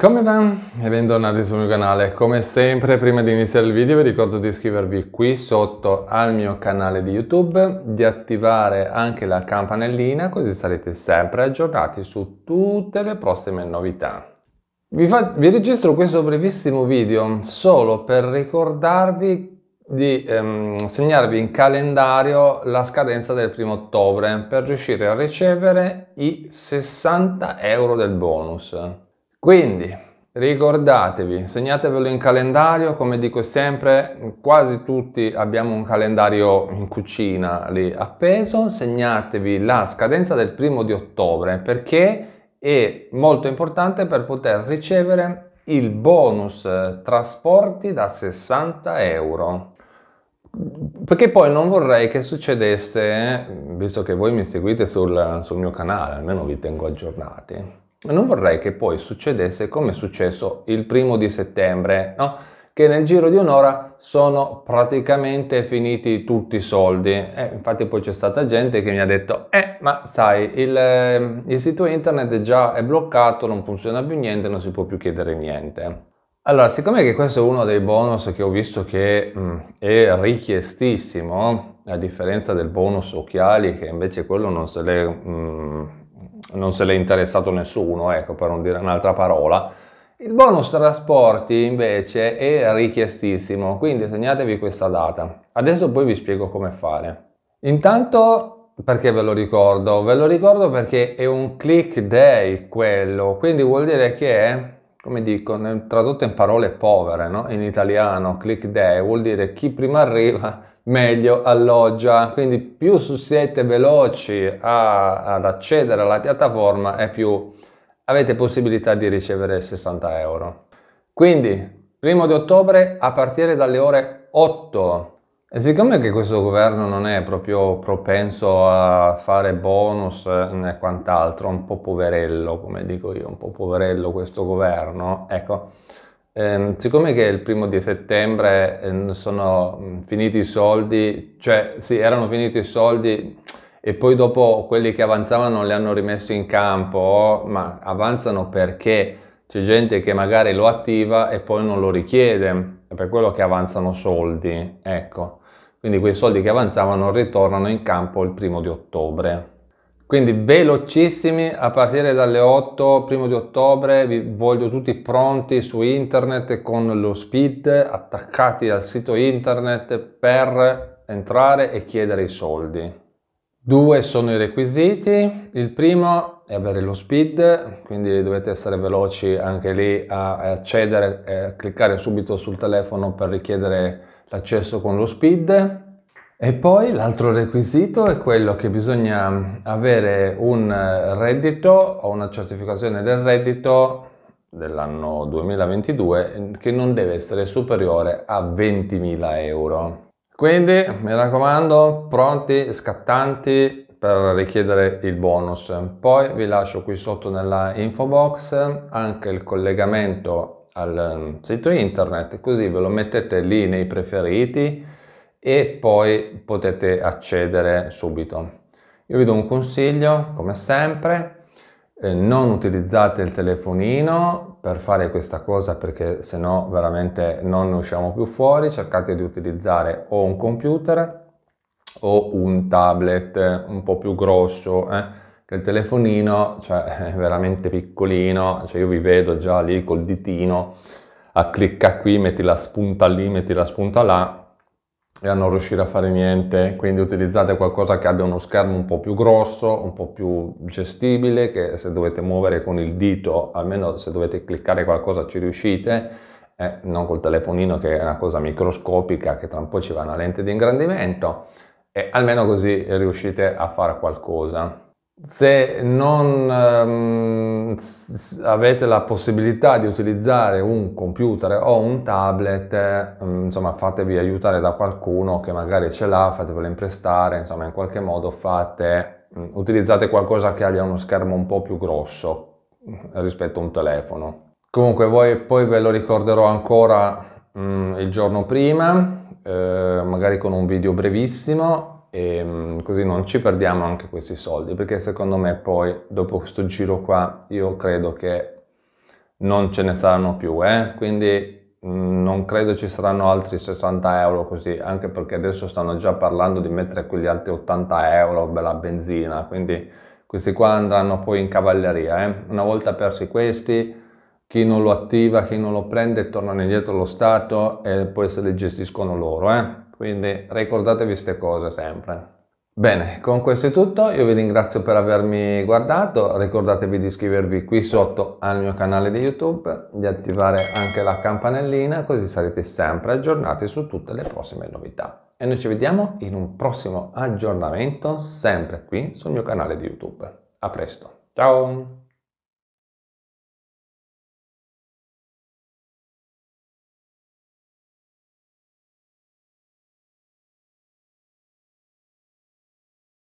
Come va? E bentornati sul mio canale. Come sempre, prima di iniziare il video vi ricordo di iscrivervi qui sotto al mio canale di YouTube, di attivare anche la campanellina così sarete sempre aggiornati su tutte le prossime novità. Vi, fa... vi registro questo brevissimo video solo per ricordarvi di ehm, segnarvi in calendario la scadenza del primo ottobre per riuscire a ricevere i 60 euro del bonus. Quindi ricordatevi, segnatevelo in calendario, come dico sempre, quasi tutti abbiamo un calendario in cucina lì appeso, segnatevi la scadenza del primo di ottobre perché è molto importante per poter ricevere il bonus eh, trasporti da 60 euro. Perché poi non vorrei che succedesse, eh, visto che voi mi seguite sul, sul mio canale, almeno vi tengo aggiornati, non vorrei che poi succedesse come è successo il primo di settembre, no? che nel giro di un'ora sono praticamente finiti tutti i soldi. Eh, infatti poi c'è stata gente che mi ha detto, eh ma sai, il, ehm, il sito internet è già è bloccato, non funziona più niente, non si può più chiedere niente. Allora, siccome che questo è uno dei bonus che ho visto che mh, mm, è richiestissimo, a differenza del bonus occhiali, che invece quello non se l'è non se l'è interessato nessuno, ecco, per non dire un'altra parola. Il bonus trasporti invece è richiestissimo, quindi segnatevi questa data. Adesso poi vi spiego come fare. Intanto, perché ve lo ricordo? Ve lo ricordo perché è un click day quello, quindi vuol dire che, come dico, tradotto in parole povere, no? in italiano, click day vuol dire chi prima arriva meglio alloggia. Quindi più siete veloci a, ad accedere alla piattaforma e più avete possibilità di ricevere 60 euro. Quindi, primo di ottobre a partire dalle ore 8. E siccome che questo governo non è proprio propenso a fare bonus né quant'altro, un po' poverello, come dico io, un po' poverello questo governo, ecco, eh, siccome che il primo di settembre eh, sono finiti i soldi, cioè sì, erano finiti i soldi e poi dopo quelli che avanzavano li hanno rimessi in campo, ma avanzano perché c'è gente che magari lo attiva e poi non lo richiede, è per quello che avanzano soldi, ecco. Quindi quei soldi che avanzavano ritornano in campo il primo di ottobre. Quindi velocissimi a partire dalle 8, primo di ottobre, vi voglio tutti pronti su internet con lo speed, attaccati al sito internet per entrare e chiedere i soldi. Due sono i requisiti, il primo è avere lo speed, quindi dovete essere veloci anche lì a accedere, a cliccare subito sul telefono per richiedere l'accesso con lo speed e poi l'altro requisito è quello che bisogna avere un reddito o una certificazione del reddito dell'anno 2022 che non deve essere superiore a 20.000 euro. Quindi mi raccomando, pronti, scattanti per richiedere il bonus. Poi vi lascio qui sotto nella info box anche il collegamento al sito internet, così ve lo mettete lì nei preferiti e poi potete accedere subito. Io vi do un consiglio, come sempre, eh, non utilizzate il telefonino per fare questa cosa perché se no veramente non ne usciamo più fuori, cercate di utilizzare o un computer o un tablet un po' più grosso, eh? il telefonino cioè, è veramente piccolino, cioè, io vi vedo già lì col ditino a clicca qui, metti la spunta lì, metti la spunta là, e a non riuscire a fare niente, quindi utilizzate qualcosa che abbia uno schermo un po' più grosso, un po' più gestibile, che se dovete muovere con il dito, almeno se dovete cliccare qualcosa ci riuscite, eh, non col telefonino che è una cosa microscopica che tra un po' ci va una lente di ingrandimento, e almeno così riuscite a fare qualcosa se non um, avete la possibilità di utilizzare un computer o un tablet, um, insomma, fatevi aiutare da qualcuno che magari ce l'ha, fatevelo imprestare, insomma, in qualche modo fate, um, utilizzate qualcosa che abbia uno schermo un po' più grosso rispetto a un telefono. Comunque voi, poi ve lo ricorderò ancora mm, il giorno prima, eh, magari con un video brevissimo e ehm, così non ci perdiamo anche questi soldi perché secondo me poi dopo questo giro qua io credo che non ce ne saranno più eh? quindi mm, non credo ci saranno altri 60 euro così anche perché adesso stanno già parlando di mettere quegli altri 80 euro per la benzina quindi questi qua andranno poi in cavalleria eh? una volta persi questi chi non lo attiva chi non lo prende tornano indietro lo Stato e poi se li gestiscono loro eh? Quindi ricordatevi queste cose sempre. Bene, con questo è tutto, io vi ringrazio per avermi guardato, ricordatevi di iscrivervi qui sotto al mio canale di YouTube, di attivare anche la campanellina così sarete sempre aggiornati su tutte le prossime novità. E noi ci vediamo in un prossimo aggiornamento sempre qui sul mio canale di YouTube. A presto, ciao!